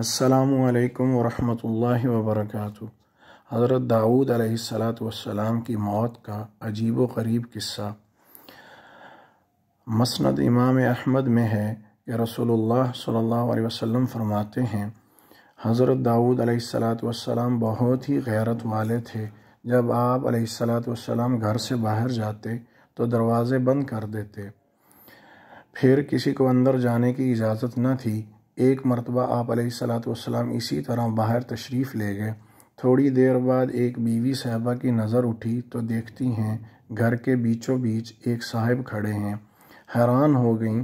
असलकम वरहमल वबरक हज़रत दाऊद वसलाम की मौत का अजीब व गरीब किस्सा मसनद इमाम अहमद में है कि रसोल्ला सल्ला वसम फरमाते हैं हज़रत दाऊद वसलाम बहुत ही गैरत वाले थे जब आप वसलाम घर से बाहर जाते तो दरवाज़े बंद कर देते फिर किसी को अंदर जाने की इजाज़त न थी एक मरतबा आप सलाम इसी तरह बाहर तशरीफ़ ले गए थोड़ी देर बाद एक बीवी साहबा की नज़र उठी तो देखती हैं घर के बीचों बीच एक साहब खड़े हैं हैरान हो गईं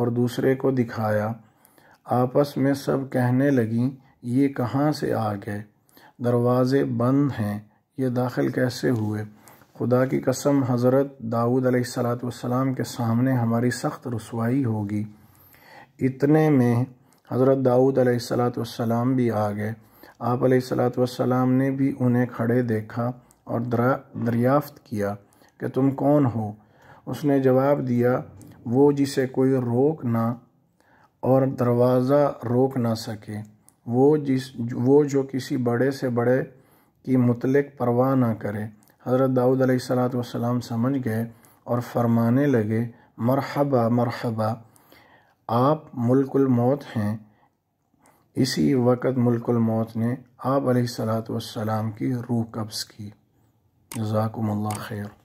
और दूसरे को दिखाया आपस में सब कहने लगीं ये कहाँ से आ गए दरवाज़े बंद हैं ये दाखिल कैसे हुए खुदा की कसम हज़रत दाऊद सलाम के सामने हमारी सख्त रसवाई होगी इतने में हज़रत दाऊद सलाम भी आ गए आप सलाम ने भी उन्हें खड़े देखा और दरियाफ्त किया कि तुम कौन हो उसने जवाब दिया वो जिसे कोई रोक ना और दरवाज़ा रोक ना सके वो जिस वो जो किसी बड़े से बड़े की मुतलक परवाह ना करे हज़रत दाऊद सलाम समझ गए और फरमाने लगे मरहबा मरहबा आप मुल्कुल मौत हैं इसी वक़्त मुल्कुल मौत ने आप सलाम की रूह कब्ज़ की जजाकुम खैर